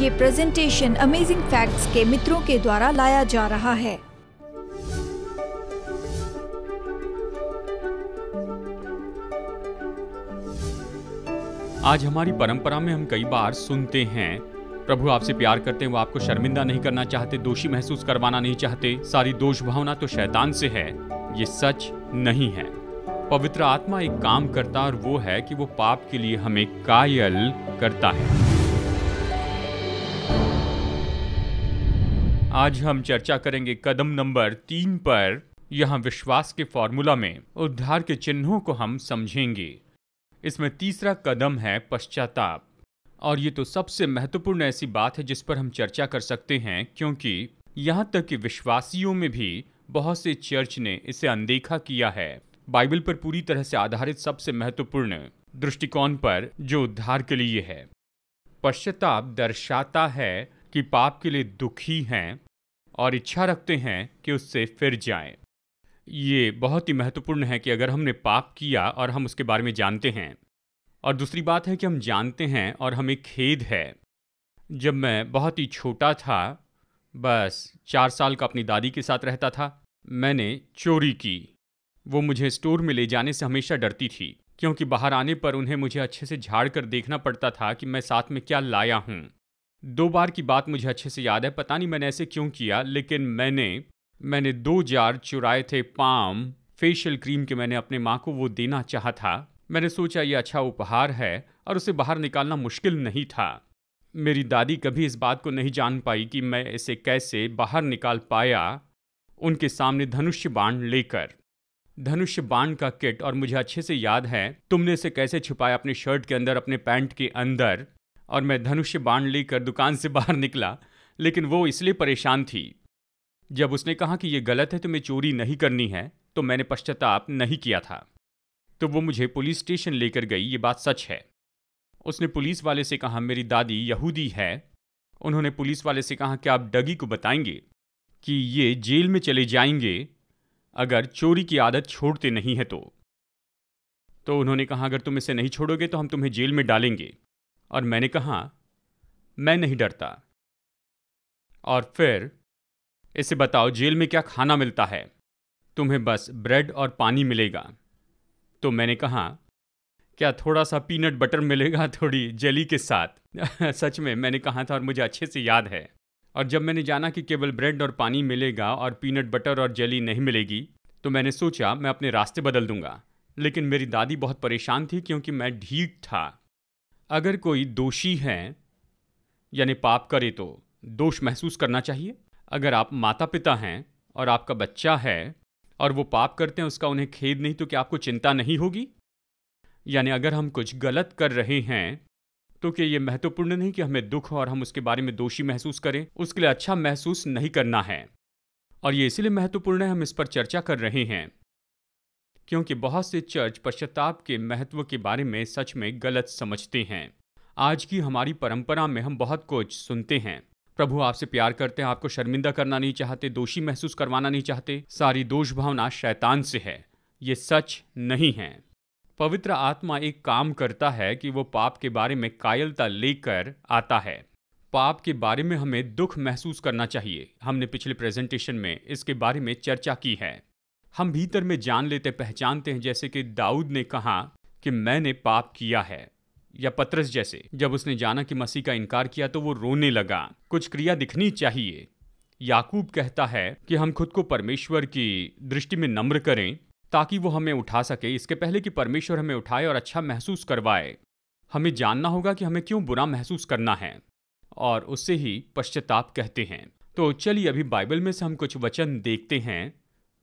ये presentation amazing facts के मित्रों के द्वारा लाया जा रहा है आज हमारी परंपरा में हम कई बार सुनते हैं प्रभु आपसे प्यार करते हैं वो आपको शर्मिंदा नहीं करना चाहते दोषी महसूस करवाना नहीं चाहते सारी दोष भावना तो शैतान से है ये सच नहीं है पवित्र आत्मा एक काम करता और वो है कि वो पाप के लिए हमें कायल करता है आज हम चर्चा करेंगे कदम नंबर तीन पर यहाँ विश्वास के फॉर्मूला में उद्धार के चिन्हों को हम समझेंगे इसमें तीसरा कदम है पश्चाताप और ये तो सबसे महत्वपूर्ण ऐसी बात है जिस पर हम चर्चा कर सकते हैं क्योंकि यहाँ तक कि विश्वासियों में भी बहुत से चर्च ने इसे अनदेखा किया है बाइबल पर पूरी तरह से आधारित सबसे महत्वपूर्ण दृष्टिकोण पर जो उद्धार के लिए है पश्चाताप दर्शाता है कि पाप के लिए दुखी हैं और इच्छा रखते हैं कि उससे फिर जाएं। ये बहुत ही महत्वपूर्ण है कि अगर हमने पाप किया और हम उसके बारे में जानते हैं और दूसरी बात है कि हम जानते हैं और हमें खेद है जब मैं बहुत ही छोटा था बस चार साल का अपनी दादी के साथ रहता था मैंने चोरी की वो मुझे स्टोर में ले जाने से हमेशा डरती थी क्योंकि बाहर आने पर उन्हें मुझे अच्छे से झाड़ कर देखना पड़ता था कि मैं साथ में क्या लाया हूँ दो बार की बात मुझे अच्छे से याद है पता नहीं मैंने ऐसे क्यों किया लेकिन मैंने मैंने दो जार चुराए थे पाम फेशियल क्रीम के मैंने अपने माँ को वो देना चाह था मैंने सोचा ये अच्छा उपहार है और उसे बाहर निकालना मुश्किल नहीं था मेरी दादी कभी इस बात को नहीं जान पाई कि मैं इसे कैसे बाहर निकाल पाया उनके सामने धनुष बाण लेकर धनुष बाण का किट और मुझे अच्छे से याद है तुमने इसे कैसे छुपाया अपने शर्ट के अंदर अपने पैंट के अंदर और मैं धनुष्य बाण लेकर दुकान से बाहर निकला लेकिन वो इसलिए परेशान थी जब उसने कहा कि ये गलत है तुम्हें चोरी नहीं करनी है तो मैंने पश्चाताप नहीं किया था तो वो मुझे पुलिस स्टेशन लेकर गई ये बात सच है उसने पुलिस वाले से कहा मेरी दादी यहूदी है उन्होंने पुलिस वाले से कहा कि आप डगी को बताएंगे कि ये जेल में चले जाएंगे अगर चोरी की आदत छोड़ते नहीं है तो तो उन्होंने कहा अगर तुम इसे नहीं छोड़ोगे तो हम तुम्हें जेल में डालेंगे और मैंने कहा मैं नहीं डरता और फिर इसे बताओ जेल में क्या खाना मिलता है तुम्हें बस ब्रेड और पानी मिलेगा तो मैंने कहा क्या थोड़ा सा पीनट बटर मिलेगा थोड़ी जेली के साथ सच में मैंने कहा था और मुझे अच्छे से याद है और जब मैंने जाना कि केवल ब्रेड और पानी मिलेगा और पीनट बटर और जेली नहीं मिलेगी तो मैंने सोचा मैं अपने रास्ते बदल दूंगा लेकिन मेरी दादी बहुत परेशान थी क्योंकि मैं ढीठ था अगर कोई दोषी है यानी पाप करे तो दोष महसूस करना चाहिए अगर आप माता पिता हैं और आपका बच्चा है और वो पाप करते हैं उसका उन्हें खेद नहीं तो क्या आपको चिंता नहीं होगी यानी अगर हम कुछ गलत कर रहे हैं तो क्या ये महत्वपूर्ण नहीं कि हमें दुख और हम उसके बारे में दोषी महसूस करें उसके लिए अच्छा महसूस नहीं करना है और ये इसलिए महत्वपूर्ण है हम इस पर चर्चा कर रहे हैं क्योंकि बहुत से चर्च पश्चाताप के महत्व के बारे में सच में गलत समझते हैं आज की हमारी परंपरा में हम बहुत कुछ सुनते हैं प्रभु आपसे प्यार करते हैं आपको शर्मिंदा करना नहीं चाहते दोषी महसूस करवाना नहीं चाहते सारी दोष भावना शैतान से है ये सच नहीं है पवित्र आत्मा एक काम करता है कि वो पाप के बारे में कायलता लेकर आता है पाप के बारे में हमें दुख महसूस करना चाहिए हमने पिछले प्रेजेंटेशन में इसके बारे में चर्चा की है हम भीतर में जान लेते पहचानते हैं जैसे कि दाऊद ने कहा कि मैंने पाप किया है या पत्रस जैसे जब उसने जाना कि मसीह का इनकार किया तो वो रोने लगा कुछ क्रिया दिखनी चाहिए याकूब कहता है कि हम खुद को परमेश्वर की दृष्टि में नम्र करें ताकि वो हमें उठा सके इसके पहले कि परमेश्वर हमें उठाए और अच्छा महसूस करवाए हमें जानना होगा कि हमें क्यों बुरा महसूस करना है और उससे ही पश्चाताप कहते हैं तो चलिए अभी बाइबल में से हम कुछ वचन देखते हैं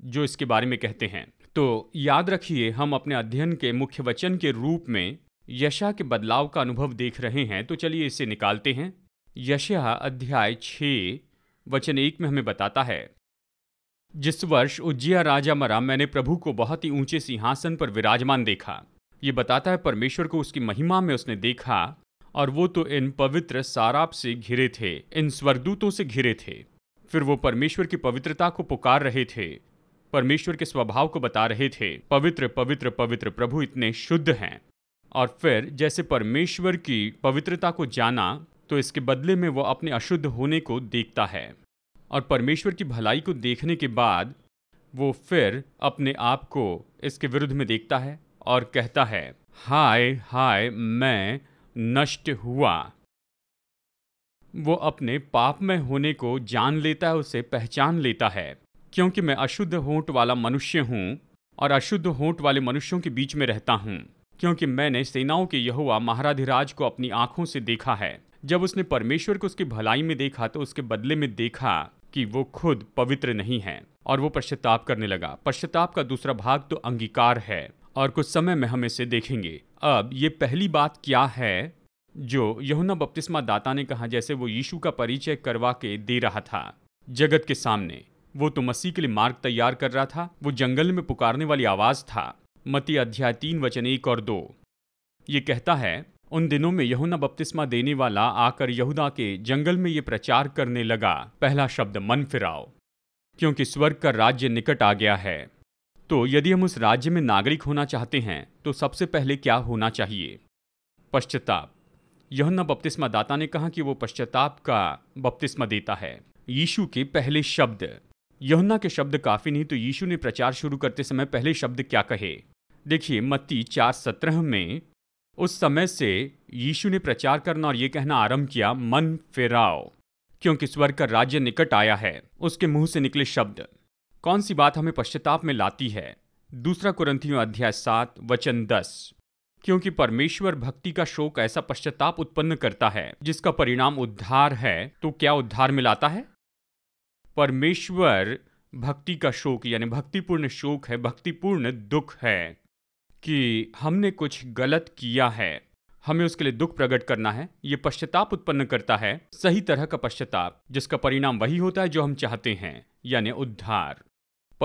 जो इसके बारे में कहते हैं तो याद रखिए हम अपने अध्ययन के मुख्य वचन के रूप में यशा के बदलाव का अनुभव देख रहे हैं तो चलिए इसे निकालते हैं यशा अध्याय छ वचन एक में हमें बताता है जिस वर्ष उज्जिया राजा मरा मैंने प्रभु को बहुत ही ऊंचे सिंहासन पर विराजमान देखा ये बताता है परमेश्वर को उसकी महिमा में उसने देखा और वो तो इन पवित्र साराप से घिरे थे इन स्वर्गदूतों से घिरे थे फिर वो परमेश्वर की पवित्रता को पुकार रहे थे परमेश्वर के स्वभाव को बता रहे थे पवित्र पवित्र पवित्र प्रभु इतने शुद्ध हैं और फिर जैसे परमेश्वर की पवित्रता को जाना तो इसके बदले में वह अपने अशुद्ध होने को देखता है और परमेश्वर की भलाई को देखने के बाद वो फिर अपने आप को इसके विरुद्ध में देखता है और कहता है हाय हाय मैं नष्ट हुआ वो अपने पाप में होने को जान लेता है उसे पहचान लेता है क्योंकि मैं अशुद्ध होंठ वाला मनुष्य हूँ और अशुद्ध होंठ वाले मनुष्यों के बीच में रहता हूँ क्योंकि मैंने सेनाओं के यहुआ महाराधिराज को अपनी आंखों से देखा है जब उसने परमेश्वर को उसकी भलाई में देखा तो उसके बदले में देखा कि वो खुद पवित्र नहीं है और वो पश्चाताप करने लगा पश्चाताप का दूसरा भाग तो अंगीकार है और कुछ समय में हम इसे देखेंगे अब ये पहली बात क्या है जो यहुना बपतिस्मा दाता ने कहा जैसे वो यीशु का परिचय करवा के दे रहा था जगत के सामने वो तो मसीह के लिए मार्ग तैयार कर रहा था वो जंगल में पुकारने वाली आवाज था मती अध्याय तीन वचन एक और दो ये कहता है उन दिनों में यहुना बपतिस्मा देने वाला आकर यहूदा के जंगल में ये प्रचार करने लगा पहला शब्द मन फिराओ क्योंकि स्वर्ग का राज्य निकट आ गया है तो यदि हम उस राज्य में नागरिक होना चाहते हैं तो सबसे पहले क्या होना चाहिए पश्चाताप यहुना बपतिस्मा दाता ने कहा कि वो पश्चाताप का बपतिस्मा देता है यीशु के पहले शब्द यहुन्ना के शब्द काफी नहीं तो यीशु ने प्रचार शुरू करते समय पहले शब्द क्या कहे देखिए मत्ती चार सत्रह में उस समय से यीशु ने प्रचार करना और ये कहना आरंभ किया मन फेराओ क्योंकि स्वर्ग का राज्य निकट आया है उसके मुंह से निकले शब्द कौन सी बात हमें पश्चाताप में लाती है दूसरा कुरंथियों अध्याय सात वचन दस क्योंकि परमेश्वर भक्ति का शोक ऐसा पश्चाताप उत्पन्न करता है जिसका परिणाम उद्धार है तो क्या उद्धार में लाता है परमेश्वर भक्ति का शोक यानी भक्तिपूर्ण शोक है भक्तिपूर्ण दुख है कि हमने कुछ गलत किया है हमें उसके लिए दुख प्रकट करना है ये पश्चाताप उत्पन्न करता है सही तरह का पश्चाताप जिसका परिणाम वही होता है जो हम चाहते हैं यानी उद्धार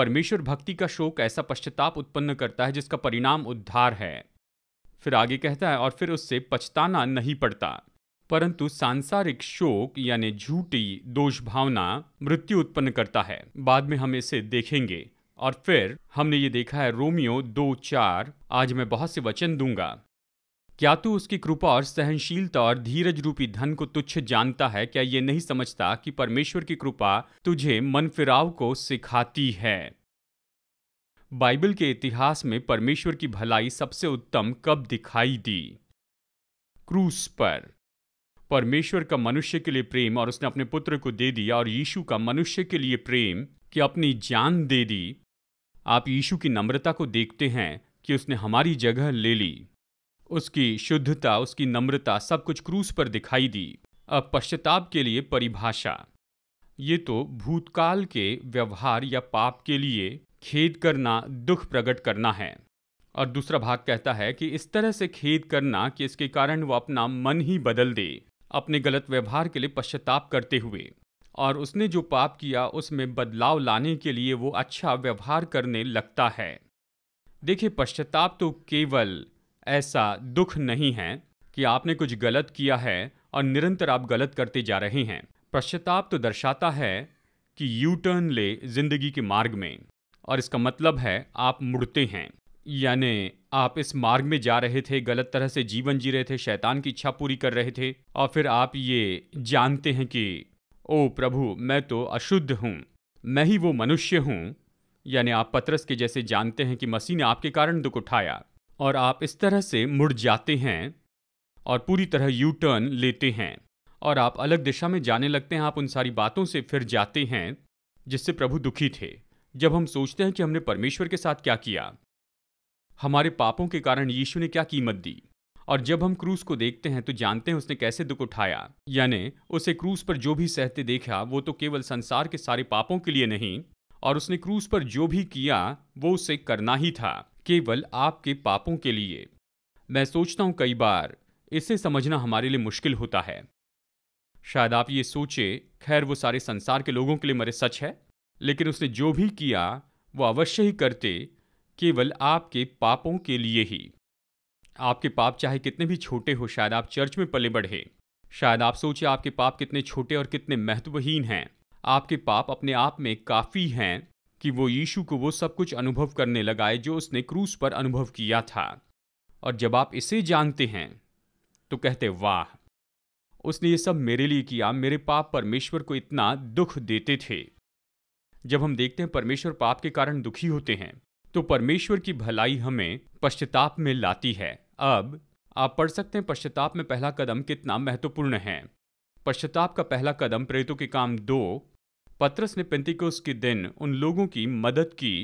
परमेश्वर भक्ति का शोक ऐसा पश्चाताप उत्पन्न करता है जिसका परिणाम उद्धार है फिर आगे कहता है और फिर उससे पछताना नहीं पड़ता परंतु सांसारिक शोक यानी झूठी दोष भावना मृत्यु उत्पन्न करता है बाद में हम इसे देखेंगे और फिर हमने ये देखा है रोमियो दो चार आज मैं बहुत से वचन दूंगा क्या तू उसकी कृपा और सहनशीलता और धीरज रूपी धन को तुच्छ जानता है क्या ये नहीं समझता कि परमेश्वर की कृपा तुझे मन फिराव को सिखाती है बाइबल के इतिहास में परमेश्वर की भलाई सबसे उत्तम कब दिखाई दी क्रूस पर परमेश्वर का मनुष्य के लिए प्रेम और उसने अपने पुत्र को दे दिया और यीशु का मनुष्य के लिए प्रेम कि अपनी जान दे दी आप यीशु की नम्रता को देखते हैं कि उसने हमारी जगह ले ली उसकी शुद्धता उसकी नम्रता सब कुछ क्रूस पर दिखाई दी अब पश्चाताप के लिए परिभाषा ये तो भूतकाल के व्यवहार या पाप के लिए खेद करना दुख प्रकट करना है और दूसरा भाग कहता है कि इस तरह से खेद करना कि इसके कारण वो अपना मन ही बदल दे अपने गलत व्यवहार के लिए पश्चाताप करते हुए और उसने जो पाप किया उसमें बदलाव लाने के लिए वो अच्छा व्यवहार करने लगता है देखिए पश्चाताप तो केवल ऐसा दुख नहीं है कि आपने कुछ गलत किया है और निरंतर आप गलत करते जा रहे हैं पश्चाताप तो दर्शाता है कि यू टर्न ले जिंदगी के मार्ग में और इसका मतलब है आप मुड़ते हैं यानी आप इस मार्ग में जा रहे थे गलत तरह से जीवन जी रहे थे शैतान की इच्छा पूरी कर रहे थे और फिर आप ये जानते हैं कि ओ प्रभु मैं तो अशुद्ध हूँ मैं ही वो मनुष्य हूँ यानी आप पतरस के जैसे जानते हैं कि मसीह ने आपके कारण दुख उठाया और आप इस तरह से मुड़ जाते हैं और पूरी तरह यू टर्न लेते हैं और आप अलग दिशा में जाने लगते हैं आप उन सारी बातों से फिर जाते हैं जिससे प्रभु दुखी थे जब हम सोचते हैं कि हमने परमेश्वर के साथ क्या किया हमारे पापों के कारण यीशु ने क्या कीमत दी और जब हम क्रूस को देखते हैं तो जानते हैं उसने कैसे दुख उठाया यानी उसे क्रूस पर जो भी सहते देखा वो तो केवल संसार के सारे पापों के लिए नहीं और उसने क्रूस पर जो भी किया वो उसे करना ही था केवल आपके पापों के लिए मैं सोचता हूं कई बार इसे समझना हमारे लिए मुश्किल होता है शायद आप ये सोचे खैर वो सारे संसार के लोगों के लिए मरे सच है लेकिन उसने जो भी किया वो अवश्य ही करते केवल आपके पापों के लिए ही आपके पाप चाहे कितने भी छोटे हो शायद आप चर्च में पले बढ़े शायद आप सोचे आपके पाप कितने छोटे और कितने महत्वहीन हैं आपके पाप अपने आप में काफ़ी हैं कि वो यीशु को वो सब कुछ अनुभव करने लगाए जो उसने क्रूस पर अनुभव किया था और जब आप इसे जानते हैं तो कहते वाह उसने ये सब मेरे लिए किया मेरे पाप परमेश्वर को इतना दुख देते थे जब हम देखते हैं परमेश्वर पाप के कारण दुखी होते हैं तो परमेश्वर की भलाई हमें पश्चाताप में लाती है अब आप पढ़ सकते हैं पश्चाताप में पहला कदम कितना महत्वपूर्ण है पश्चाताप का पहला कदम प्रेरितों के काम दो पत्रस ने को के दिन उन लोगों की मदद की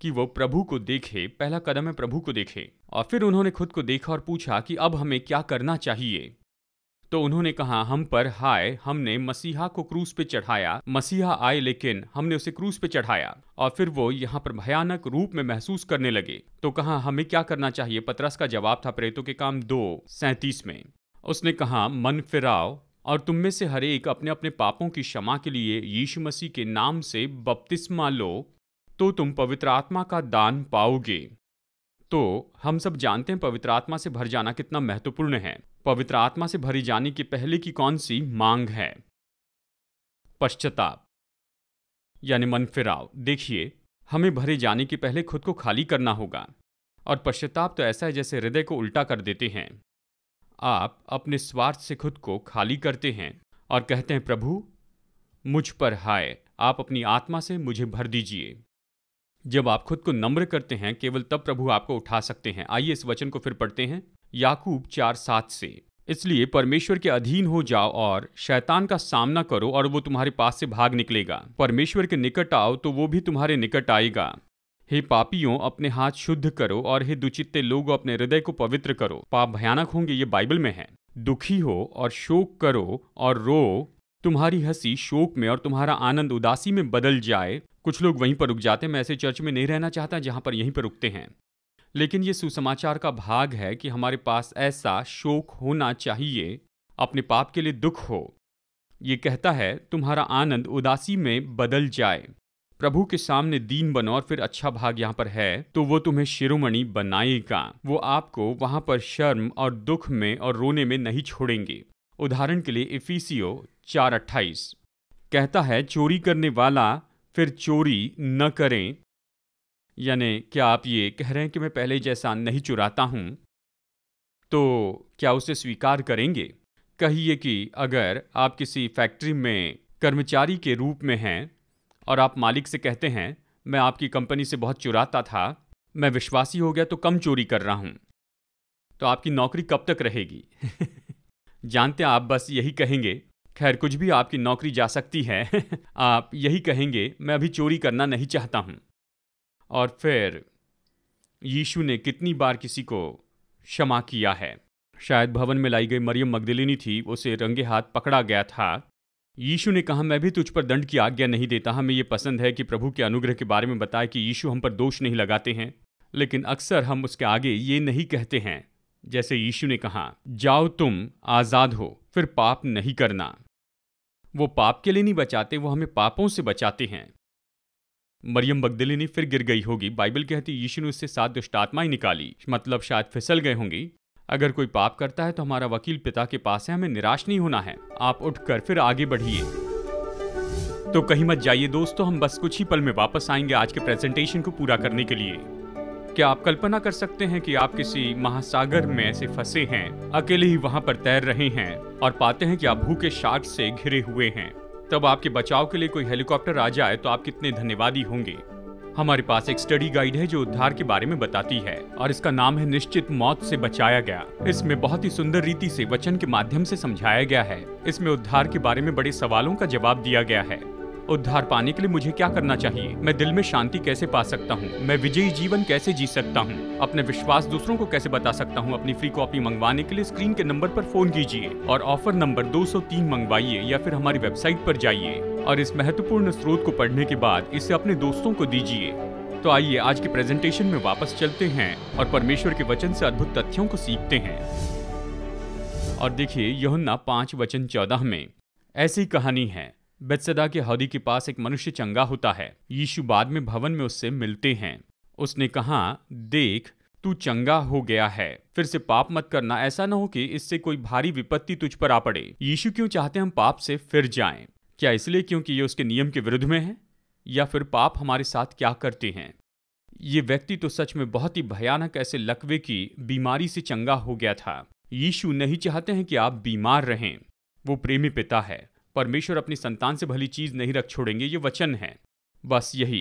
कि वो प्रभु को देखे पहला कदम है प्रभु को देखे और फिर उन्होंने खुद को देखा और पूछा कि अब हमें क्या करना चाहिए तो उन्होंने कहा हम पर हाय हमने मसीहा को क्रूस पे चढ़ाया मसीहा आए लेकिन हमने उसे क्रूस पे चढ़ाया और फिर वो यहाँ पर भयानक रूप में महसूस करने लगे तो कहा हमें क्या करना चाहिए पतरस का जवाब था प्रेतों के काम दो सैतीस में उसने कहा मन फिराओ और तुम में से हरेक अपने अपने पापों की क्षमा के लिए यीशु मसीह के नाम से बपतिस्मा लो तो तुम पवित्र आत्मा का दान पाओगे तो हम सब जानते हैं पवित्र आत्मा से भर जाना कितना महत्वपूर्ण है पवित्र आत्मा से भरी जाने की पहले की कौन सी मांग है पश्चाताप यानी मन फिराव देखिए हमें भरे जाने के पहले खुद को खाली करना होगा और पश्चाताप तो ऐसा है जैसे हृदय को उल्टा कर देते हैं आप अपने स्वार्थ से खुद को खाली करते हैं और कहते हैं प्रभु मुझ पर हाय आप अपनी आत्मा से मुझे भर दीजिए जब आप खुद को नम्र करते हैं केवल तब प्रभु आपको उठा सकते हैं आइए इस वचन को फिर पढ़ते हैं याकूब चार सात से इसलिए परमेश्वर के अधीन हो जाओ और शैतान का सामना करो और वो तुम्हारे पास से भाग निकलेगा परमेश्वर के निकट आओ तो वो भी तुम्हारे निकट आएगा हे पापियों अपने हाथ शुद्ध करो और हे दुचित्ते लोग अपने हृदय को पवित्र करो पाप भयानक होंगे ये बाइबल में है दुखी हो और शोक करो और रो तुम्हारी हंसी शोक में और तुम्हारा आनंद उदासी में बदल जाए कुछ लोग वहीं पर रुक जाते हैं मैं ऐसे चर्च में नहीं रहना चाहता जहां पर यहीं पर रुकते हैं लेकिन ये सुसमाचार का भाग है कि हमारे पास ऐसा शोक होना चाहिए अपने पाप के लिए दुख हो ये कहता है तुम्हारा आनंद उदासी में बदल जाए प्रभु के सामने दीन बनो और फिर अच्छा भाग यहाँ पर है तो वो तुम्हें शिरोमणि बनाएगा वो आपको वहां पर शर्म और दुख में और रोने में नहीं छोड़ेंगे उदाहरण के लिए इफिसियो चार अट्ठाईस कहता है चोरी करने वाला फिर चोरी न करें यानी क्या आप ये कह रहे हैं कि मैं पहले जैसा नहीं चुराता हूं तो क्या उसे स्वीकार करेंगे कहिए कि अगर आप किसी फैक्ट्री में कर्मचारी के रूप में हैं और आप मालिक से कहते हैं मैं आपकी कंपनी से बहुत चुराता था मैं विश्वासी हो गया तो कम चोरी कर रहा हूं तो आपकी नौकरी कब तक रहेगी जानते हैं आप बस यही कहेंगे खैर कुछ भी आपकी नौकरी जा सकती है आप यही कहेंगे मैं अभी चोरी करना नहीं चाहता हूं और फिर यीशु ने कितनी बार किसी को क्षमा किया है शायद भवन में लाई गई मरियम मगदलिनी थी उसे रंगे हाथ पकड़ा गया था यीशु ने कहा मैं भी तुझ पर दंड की आज्ञा नहीं देता हमें यह पसंद है कि प्रभु के अनुग्रह के बारे में बताए कि यीशु हम पर दोष नहीं लगाते हैं लेकिन अक्सर हम उसके आगे ये नहीं कहते हैं जैसे यीशु ने कहा जाओ तुम आज़ाद हो फिर पाप नहीं करना वो पाप के लिए नहीं बचाते वो हमें पापों से बचाते हैं मरियम बगदलिनी फिर गिर गई होगी बाइबल कहती यीशु ने उससे सात दुष्ट आत्माएं निकाली मतलब शायद फिसल गए होंगी अगर कोई पाप करता है तो हमारा वकील पिता के पास है हमें निराश नहीं होना है आप उठकर फिर आगे बढ़िए तो कहीं मत जाइए दोस्तों हम बस कुछ ही पल में वापस आएंगे आज के प्रेजेंटेशन को पूरा करने के लिए क्या आप कल्पना कर सकते हैं कि आप किसी महासागर में ऐसे फंसे हैं अकेले ही वहां पर तैर रहे हैं और पाते हैं कि आप भूखे शार्क से घिरे हुए हैं तब आपके बचाव के लिए कोई हेलीकॉप्टर आ जाए तो आप कितने धन्यवादी होंगे हमारे पास एक स्टडी गाइड है जो उद्धार के बारे में बताती है और इसका नाम है निश्चित मौत से बचाया गया इसमें बहुत ही सुंदर रीति से वचन के माध्यम से समझाया गया है इसमें उद्धार के बारे में बड़े सवालों का जवाब दिया गया है उद्धार पाने के लिए मुझे क्या करना चाहिए मैं दिल में शांति कैसे पा सकता हूँ मैं विजयी जीवन कैसे जी सकता हूँ अपने विश्वास दूसरों को कैसे बता सकता हूँ अपनी फ्री कॉपी मंगवाने के लिए स्क्रीन के नंबर पर फोन कीजिए और ऑफर नंबर 203 मंगवाइए या फिर हमारी वेबसाइट पर जाइए और इस महत्वपूर्ण स्रोत को पढ़ने के बाद इसे अपने दोस्तों को दीजिए तो आइए आज के प्रेजेंटेशन में वापस चलते हैं और परमेश्वर के वचन से अद्भुत तथ्यों को सीखते हैं और देखिए यहुन्ना पांच वचन चौदह में ऐसी कहानी है बेतसदा के हौदी के पास एक मनुष्य चंगा होता है यीशु बाद में भवन में उससे मिलते हैं उसने कहा देख तू चंगा हो गया है फिर से पाप मत करना ऐसा न हो कि इससे कोई भारी विपत्ति तुझ पर आ पड़े यीशु क्यों चाहते हम पाप से फिर जाएं? क्या इसलिए क्योंकि ये उसके नियम के विरुद्ध में है या फिर पाप हमारे साथ क्या करते हैं ये व्यक्ति तो सच में बहुत ही भयानक ऐसे लकवे की बीमारी से चंगा हो गया था यीशु नहीं चाहते हैं कि आप बीमार रहें वो प्रेमी पिता है परमेश्वर अपनी संतान से भली चीज नहीं रख छोड़ेंगे ये वचन है बस यही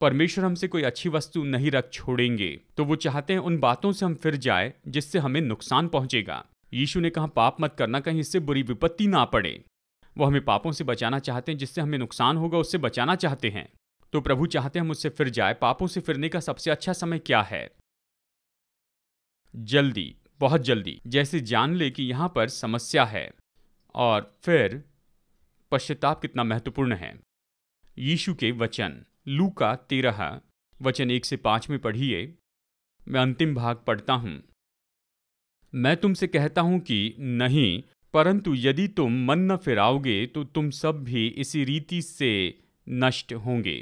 परमेश्वर हमसे कोई अच्छी वस्तु नहीं रख छोड़ेंगे तो वो चाहते हैं उन बातों से हम फिर जाए जिससे हमें नुकसान पहुंचेगा यीशु ने कहा पाप मत करना कहीं इससे बुरी विपत्ति ना पड़े वो हमें पापों से बचाना चाहते हैं जिससे हमें नुकसान होगा उससे बचाना चाहते हैं तो प्रभु चाहते हैं हम उससे फिर जाए पापों से फिरने का सबसे अच्छा समय क्या है जल्दी बहुत जल्दी जैसे जान ले कि यहां पर समस्या है और फिर पश्चाताप कितना महत्वपूर्ण है यीशु के वचन लू का तेरह वचन एक से पांच में पढ़िए मैं अंतिम भाग पढ़ता हूं मैं तुमसे कहता हूं कि नहीं परंतु यदि तुम मन न फिराओगे तो तुम सब भी इसी रीति से नष्ट होंगे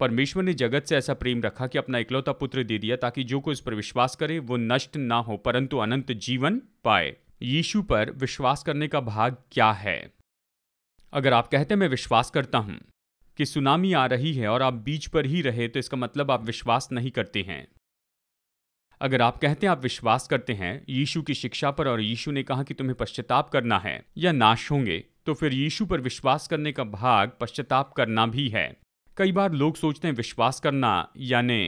परमेश्वर ने जगत से ऐसा प्रेम रखा कि अपना इकलौता पुत्र दे दिया ताकि जो कोई इस पर विश्वास करे वो नष्ट ना हो परंतु अनंत जीवन पाए यीशु पर विश्वास करने का भाग क्या है अगर आप कहते मैं विश्वास करता हूं कि सुनामी आ रही है और आप बीच पर ही रहे तो इसका मतलब आप विश्वास नहीं करते हैं अगर आप कहते हैं आप विश्वास करते हैं यीशु की शिक्षा पर और यीशु ने कहा कि तुम्हें पश्चाताप करना है या नाश होंगे तो फिर यीशु पर विश्वास करने का भाग पश्चाताप करना भी है कई बार लोग सोचते हैं विश्वास करना यानी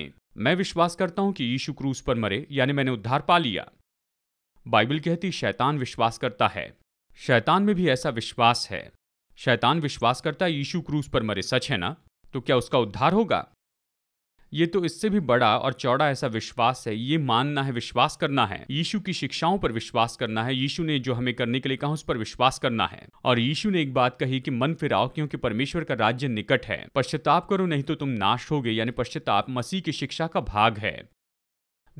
मैं विश्वास करता हूं कि यीशु क्रूस पर मरे यानी मैंने उद्धार पा लिया बाइबल कहती शैतान विश्वास करता है शैतान में भी ऐसा विश्वास है शैतान विश्वास करता है यीशु क्रूस पर मरे सच है ना तो क्या उसका उद्धार होगा ये तो इससे भी बड़ा और चौड़ा ऐसा विश्वास है ये मानना है विश्वास करना है यीशु की शिक्षाओं पर विश्वास करना है यीशु ने जो हमें करने के लिए कहा उस पर विश्वास करना है और यीशु ने एक बात कही कि मन फिराओ क्योंकि परमेश्वर का राज्य निकट है पश्चाताप करो नहीं तो तुम नाश गए यानी पश्चाताप मसीह की शिक्षा का भाग है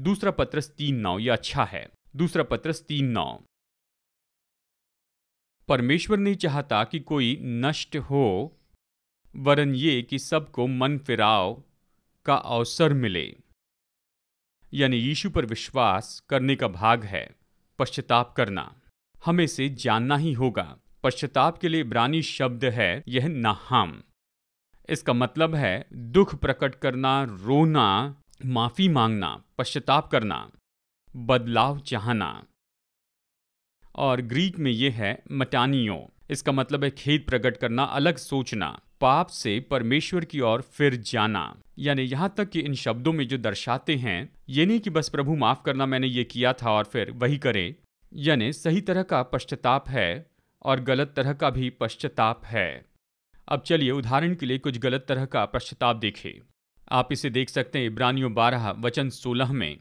दूसरा पत्रस तीन नौ यह अच्छा है दूसरा पत्रस तीन नौ परमेश्वर नहीं चाहता कि कोई नष्ट हो वरन ये कि सबको मन फिराव का अवसर मिले यानी यीशु पर विश्वास करने का भाग है पश्चाताप करना हमें से जानना ही होगा पश्चाताप के लिए ब्रानी शब्द है यह नाहम इसका मतलब है दुख प्रकट करना रोना माफी मांगना पश्चाताप करना बदलाव चाहना और ग्रीक में ये है मटानियो इसका मतलब है खेद प्रकट करना अलग सोचना पाप से परमेश्वर की ओर फिर जाना यानी यहाँ तक कि इन शब्दों में जो दर्शाते हैं ये नहीं कि बस प्रभु माफ करना मैंने ये किया था और फिर वही करें यानी सही तरह का पश्चाताप है और गलत तरह का भी पश्चाताप है अब चलिए उदाहरण के लिए कुछ गलत तरह का पश्चाताप देखें आप इसे देख सकते हैं इब्रानियों बारह वचन सोलह में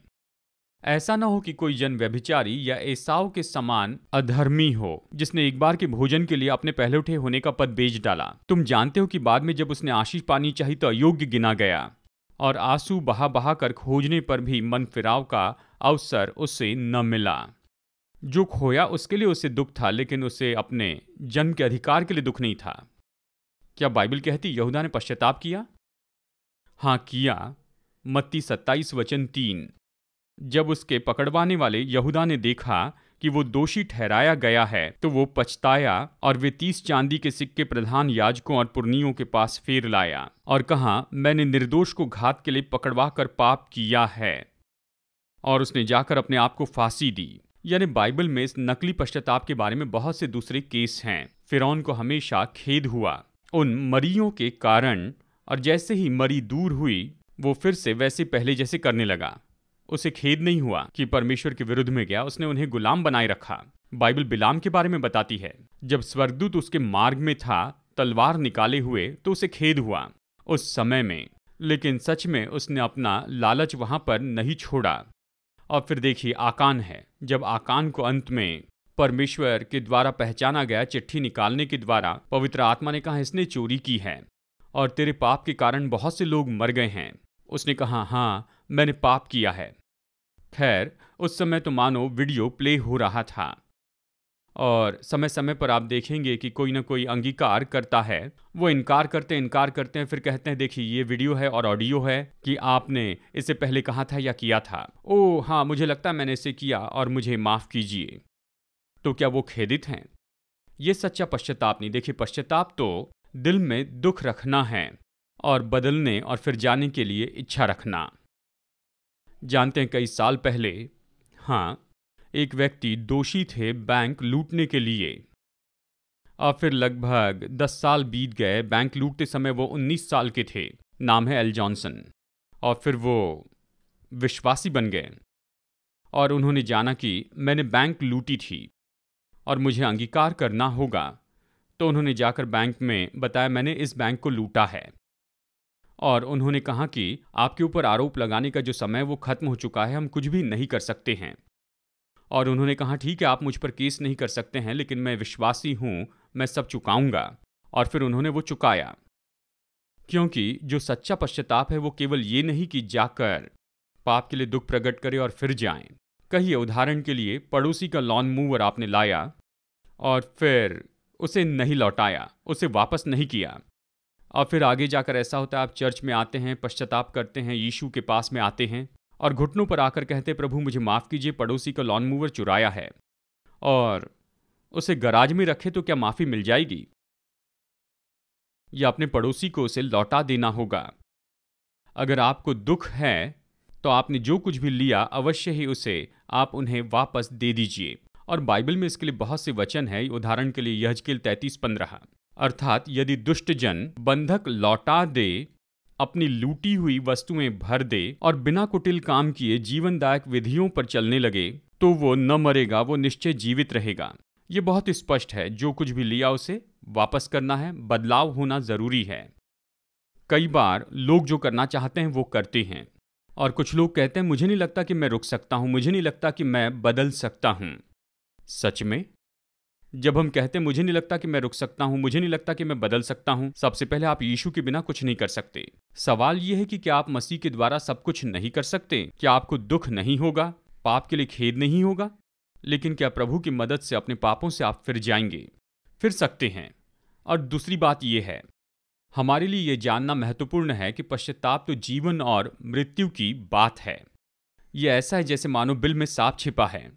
ऐसा न हो कि कोई जन व्यभिचारी या एसाव के समान अधर्मी हो जिसने एक बार के भोजन के लिए अपने पहले उठे होने का पद बेच डाला तुम जानते हो कि बाद में जब उसने आशीष पानी चाहिए तो अयोग्य गिना गया और आंसू बहा बहा कर खोजने पर भी मन फिराव का अवसर उसे न मिला जो खोया उसके लिए उसे दुख था लेकिन उसे अपने जन्म के अधिकार के लिए दुख नहीं था क्या बाइबल कहती यहूदा ने पश्चाताप किया हाँ किया मत्ती सत्ताईस वचन तीन जब उसके पकड़वाने वाले यहूदा ने देखा कि वो दोषी ठहराया गया है तो वो पछताया और वे तीस चांदी के सिक्के प्रधान याजकों और पुर्नियों के पास फेर लाया और कहा मैंने निर्दोष को घात के लिए पकड़वा कर पाप किया है और उसने जाकर अपने आप को फांसी दी यानी बाइबल में इस नकली पश्चाताप के बारे में बहुत से दूसरे केस हैं फिरौन को हमेशा खेद हुआ उन मरियों के कारण और जैसे ही मरी दूर हुई वो फिर से वैसे पहले जैसे करने लगा उसे खेद नहीं हुआ कि परमेश्वर के विरुद्ध में गया उसने उन्हें गुलाम बनाए रखा बाइबल बिलाम के बारे में बताती है जब स्वर्गदूत उसके मार्ग में था तलवार निकाले हुए तो उसे खेद हुआ उस समय में लेकिन सच में उसने अपना लालच वहां पर नहीं छोड़ा और फिर देखिए आकान है जब आकान को अंत में परमेश्वर के द्वारा पहचाना गया चिट्ठी निकालने के द्वारा पवित्र आत्मा ने कहा इसने चोरी की है और तेरे पाप के कारण बहुत से लोग मर गए हैं उसने कहा हाँ मैंने पाप किया है खैर उस समय तो मानो वीडियो प्ले हो रहा था और समय समय पर आप देखेंगे कि कोई ना कोई अंगीकार करता है वो इनकार करते इनकार करते हैं फिर कहते हैं देखिए ये वीडियो है और ऑडियो है कि आपने इसे पहले कहा था या किया था ओ हाँ मुझे लगता है मैंने इसे किया और मुझे माफ़ कीजिए तो क्या वो खेदित हैं ये सच्चा पश्चाताप नहीं देखिए पश्चाताप तो दिल में दुख रखना है और बदलने और फिर जाने के लिए इच्छा रखना जानते हैं कई साल पहले हाँ एक व्यक्ति दोषी थे बैंक लूटने के लिए और फिर लगभग दस साल बीत गए बैंक लूटते समय वो उन्नीस साल के थे नाम है एल जॉनसन और फिर वो विश्वासी बन गए और उन्होंने जाना कि मैंने बैंक लूटी थी और मुझे अंगीकार करना होगा तो उन्होंने जाकर बैंक में बताया मैंने इस बैंक को लूटा है और उन्होंने कहा कि आपके ऊपर आरोप लगाने का जो समय वो खत्म हो चुका है हम कुछ भी नहीं कर सकते हैं और उन्होंने कहा ठीक है आप मुझ पर केस नहीं कर सकते हैं लेकिन मैं विश्वासी हूं मैं सब चुकाऊंगा और फिर उन्होंने वो चुकाया क्योंकि जो सच्चा पश्चाताप है वो केवल ये नहीं कि जाकर पाप के लिए दुख प्रकट करे और फिर जाए कहिए उदाहरण के लिए पड़ोसी का लॉन मूवर आपने लाया और फिर उसे नहीं लौटाया उसे वापस नहीं किया और फिर आगे जाकर ऐसा होता है आप चर्च में आते हैं पश्चाताप करते हैं यीशु के पास में आते हैं और घुटनों पर आकर कहते प्रभु मुझे माफ़ कीजिए पड़ोसी का लॉन मूवर चुराया है और उसे गराज में रखे तो क्या माफ़ी मिल जाएगी या अपने पड़ोसी को उसे लौटा देना होगा अगर आपको दुख है तो आपने जो कुछ भी लिया अवश्य ही उसे आप उन्हें वापस दे दीजिए और बाइबल में इसके लिए बहुत से वचन है उदाहरण के लिए यहजकेल तैतीस पंद्रह अर्थात यदि दुष्ट जन बंधक लौटा दे अपनी लूटी हुई वस्तुएं भर दे और बिना कुटिल काम किए जीवनदायक विधियों पर चलने लगे तो वो न मरेगा वो निश्चय जीवित रहेगा ये बहुत स्पष्ट है जो कुछ भी लिया उसे वापस करना है बदलाव होना जरूरी है कई बार लोग जो करना चाहते हैं वो करते हैं और कुछ लोग कहते हैं मुझे नहीं लगता कि मैं रुक सकता हूं मुझे नहीं लगता कि मैं बदल सकता हूं सच में जब हम कहते मुझे नहीं लगता कि मैं रुक सकता हूँ मुझे नहीं लगता कि मैं बदल सकता हूँ सबसे पहले आप यीशु के बिना कुछ नहीं कर सकते सवाल यह है कि क्या आप मसीह के द्वारा सब कुछ नहीं कर सकते क्या आपको दुख नहीं होगा पाप के लिए खेद नहीं होगा लेकिन क्या प्रभु की मदद से अपने पापों से आप फिर जाएंगे फिर सकते हैं और दूसरी बात यह है हमारे लिए यह जानना महत्वपूर्ण है कि पश्चाताप तो जीवन और मृत्यु की बात है यह ऐसा है जैसे मानो बिल में सांप छिपा है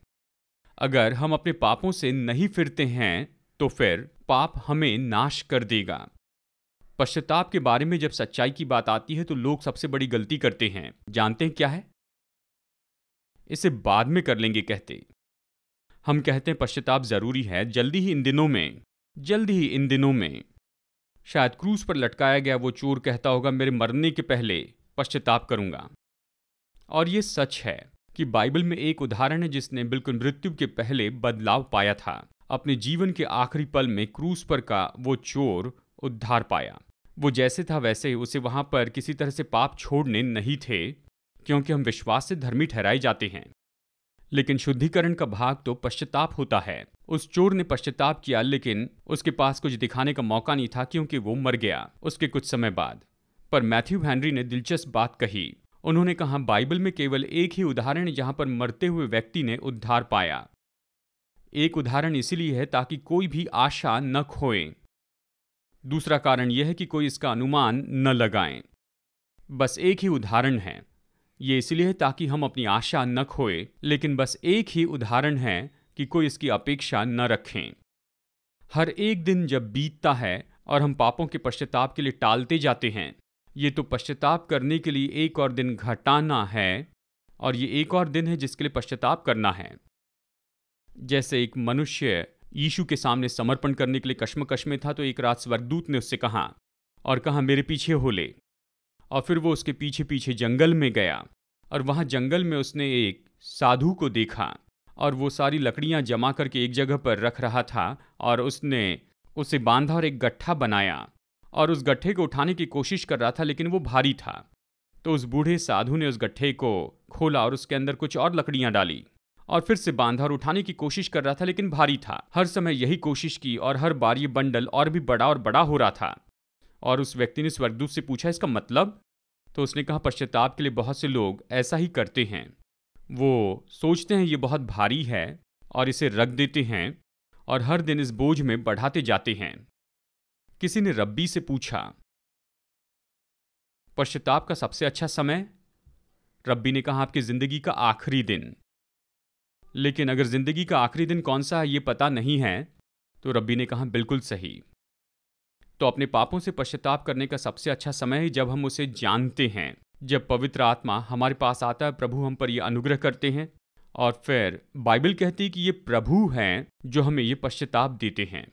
अगर हम अपने पापों से नहीं फिरते हैं तो फिर पाप हमें नाश कर देगा पश्चाताप के बारे में जब सच्चाई की बात आती है तो लोग सबसे बड़ी गलती करते हैं जानते हैं क्या है इसे बाद में कर लेंगे कहते हम कहते हैं पश्चाताप जरूरी है जल्दी ही इन दिनों में जल्दी ही इन दिनों में शायद क्रूज पर लटकाया गया वो चोर कहता होगा मेरे मरने के पहले पश्चाताप करूंगा और ये सच है कि बाइबल में एक उदाहरण है जिसने बिल्कुल मृत्यु के पहले बदलाव पाया था अपने जीवन के आखिरी पल में क्रूस पर का वो चोर उद्धार पाया वो जैसे था वैसे उसे वहां पर किसी तरह से पाप छोड़ने नहीं थे क्योंकि हम विश्वास से धर्मी ठहराए जाते हैं लेकिन शुद्धिकरण का भाग तो पश्चाताप होता है उस चोर ने पश्चाताप किया लेकिन उसके पास कुछ दिखाने का मौका नहीं था क्योंकि वो मर गया उसके कुछ समय बाद पर मैथ्यू हेनरी ने दिलचस्प बात कही उन्होंने कहा बाइबल में केवल एक ही उदाहरण जहां पर मरते हुए व्यक्ति ने उद्धार पाया एक उदाहरण इसलिए है ताकि कोई भी आशा न खोए दूसरा कारण यह है कि कोई इसका अनुमान न लगाएं। बस एक ही उदाहरण है ये इसलिए है ताकि हम अपनी आशा न खोए लेकिन बस एक ही उदाहरण है कि कोई इसकी अपेक्षा न रखें हर एक दिन जब बीतता है और हम पापों के पश्चाताप के लिए टालते जाते हैं ये तो पश्चाताप करने के लिए एक और दिन घटाना है और ये एक और दिन है जिसके लिए पश्चाताप करना है जैसे एक मनुष्य यीशु के सामने समर्पण करने के लिए कश्मकश में था तो एक रात स्वर्गदूत ने उससे कहा और कहा मेरे पीछे हो ले और फिर वो उसके पीछे पीछे जंगल में गया और वहाँ जंगल में उसने एक साधु को देखा और वो सारी लकड़ियाँ जमा करके एक जगह पर रख रहा था और उसने उसे बांधा और एक गट्ठा बनाया और उस गड्ढे को उठाने की कोशिश कर रहा था लेकिन वो भारी था तो उस बूढ़े साधु ने उस गड्ढे को खोला और उसके अंदर कुछ और लकड़ियां डाली और फिर से बांधा और उठाने की कोशिश कर रहा था लेकिन भारी था हर समय यही कोशिश की और हर बार ये बंडल और भी बड़ा और बड़ा हो रहा था और उस व्यक्ति ने स्वर्गदूत से पूछा इसका मतलब तो उसने कहा पश्चाताप के लिए बहुत से लोग ऐसा ही करते हैं वो सोचते हैं ये बहुत भारी है और इसे रख देते हैं और हर दिन इस बोझ में बढ़ाते जाते हैं किसी ने रब्बी से पूछा पश्चाताप का सबसे अच्छा समय रब्बी ने कहा आपकी ज़िंदगी का आखिरी दिन लेकिन अगर ज़िंदगी का आखिरी दिन कौन सा है ये पता नहीं है तो रब्बी ने कहा बिल्कुल सही तो अपने पापों से पश्चाताप करने का सबसे अच्छा समय है जब हम उसे जानते हैं जब पवित्र आत्मा हमारे पास आता है प्रभु हम पर यह अनुग्रह करते हैं और फिर बाइबल कहती है कि ये प्रभु हैं जो हमें ये पश्चाताप देते हैं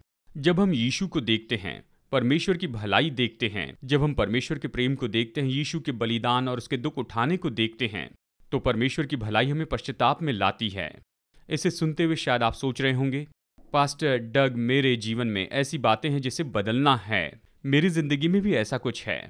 जब हम यीशु को देखते हैं परमेश्वर की भलाई देखते हैं जब हम परमेश्वर के प्रेम को देखते हैं यीशु के बलिदान और उसके दुख उठाने को देखते हैं तो परमेश्वर की भलाई हमें पश्चाताप में लाती है इसे सुनते हुए शायद आप सोच रहे होंगे पास्टर डग मेरे जीवन में ऐसी बातें हैं जिसे बदलना है मेरी जिंदगी में भी ऐसा कुछ है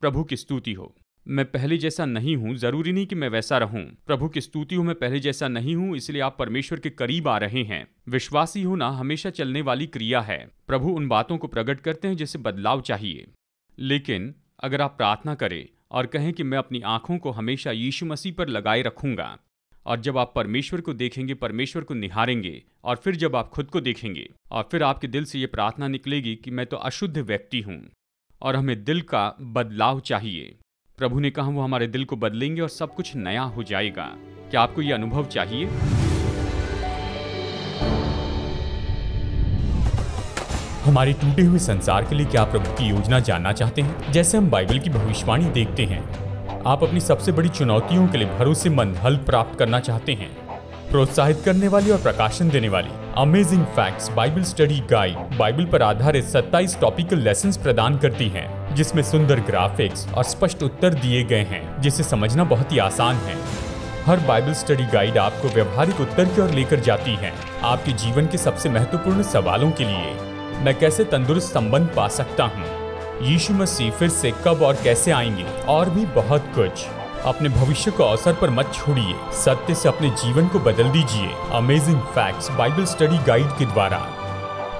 प्रभु की स्तुति हो मैं पहले जैसा नहीं हूँ जरूरी नहीं कि मैं वैसा रहूं प्रभु की स्तुति हूँ मैं पहले जैसा नहीं हूँ इसलिए आप परमेश्वर के करीब आ रहे हैं विश्वासी होना हमेशा चलने वाली क्रिया है प्रभु उन बातों को प्रकट करते हैं जैसे बदलाव चाहिए लेकिन अगर आप प्रार्थना करें और कहें कि मैं अपनी आंखों को हमेशा यीशु मसीह पर लगाए रखूंगा और जब आप परमेश्वर को देखेंगे परमेश्वर को निहारेंगे और फिर जब आप खुद को देखेंगे और फिर आपके दिल से ये प्रार्थना निकलेगी कि मैं तो अशुद्ध व्यक्ति हूँ और हमें दिल का बदलाव चाहिए प्रभु ने कहा वो हमारे दिल को बदलेंगे और सब कुछ नया हो जाएगा क्या आपको ये अनुभव चाहिए हमारे टूटे हुए संसार के लिए क्या प्रभु की योजना जानना चाहते हैं जैसे हम बाइबल की भविष्यवाणी देखते हैं आप अपनी सबसे बड़ी चुनौतियों के लिए भरोसेमंद हल प्राप्त करना चाहते हैं प्रोत्साहित करने वाली और प्रकाशन देने वाली amazing facts bible study guide bible पर आधारित 27 टॉपिकल लेसन प्रदान करती है जिसमें सुंदर ग्राफिक्स और स्पष्ट उत्तर दिए गए हैं जिसे समझना बहुत ही आसान है हर बाइबल स्टडी गाइड आपको व्यवहारिक उत्तर की ओर लेकर जाती है आपके जीवन के सबसे महत्वपूर्ण सवालों के लिए मैं कैसे तंदुरुस्त संबंध पा सकता हूँ यीशु मसीह फिर से कब और कैसे आएंगे और भी बहुत कुछ अपने भविष्य को अवसर पर मत छोड़िए सत्य से अपने जीवन को बदल दीजिए amazing facts bible study guide के द्वारा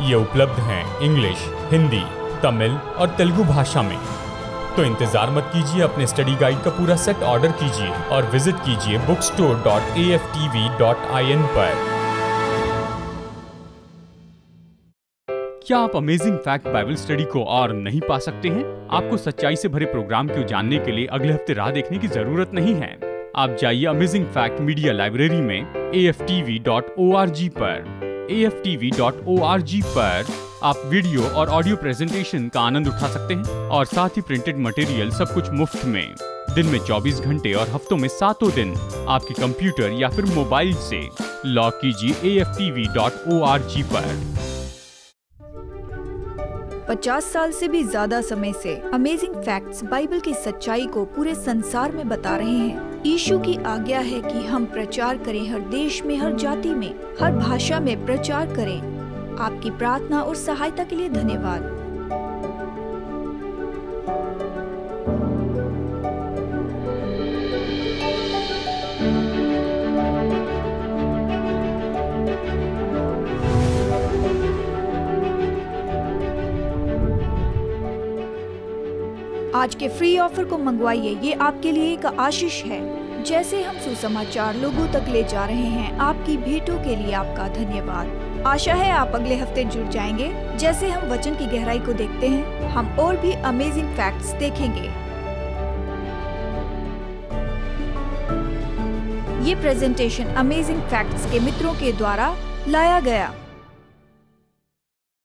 ये उपलब्ध हैं इंग्लिश हिंदी तमिल और तेलुगु भाषा में तो इंतज़ार मत कीजिए अपने स्टडी गाइड का पूरा सेट ऑर्डर कीजिए और विजिट कीजिए book store dot A F T V dot I N पर क्या आप अमेजिंग फैक्ट बाइबल स्टडी को और नहीं पा सकते हैं आपको सच्चाई से भरे प्रोग्राम को जानने के लिए अगले हफ्ते राह देखने की जरूरत नहीं है आप जाइए अमेजिंग फैक्ट मीडिया लाइब्रेरी में A F T V dot O R G पर A F T V dot O R G पर आप वीडियो और ऑडियो प्रेजेंटेशन का आनंद उठा सकते हैं और साथ ही प्रिंटेड मटेरियल सब कुछ मुफ्त में दिन में 24 घंटे और हफ्तों में सातों दिन आपके कंप्यूटर या फिर मोबाइल से लॉग कीजिए A F T V dot O R G पचास साल से भी ज्यादा समय से अमेजिंग फैक्ट्स बाइबल की सच्चाई को पूरे संसार में बता रहे हैं ईशु की आज्ञा है कि हम प्रचार करें हर देश में हर जाति में हर भाषा में प्रचार करें आपकी प्रार्थना और सहायता के लिए धन्यवाद आज के फ्री ऑफर को मंगवाइए ये आपके लिए एक आशीष है जैसे हम सुसमाचार लोगों तक ले जा रहे हैं आपकी भेंटों के लिए आपका धन्यवाद आशा है आप अगले हफ्ते जुड़ जाएंगे जैसे हम वचन की गहराई को देखते हैं हम और भी अमेजिंग फैक्ट्स देखेंगे ये प्रेजेंटेशन अमेजिंग फैक्ट्स के मित्रों के द्वारा लाया गया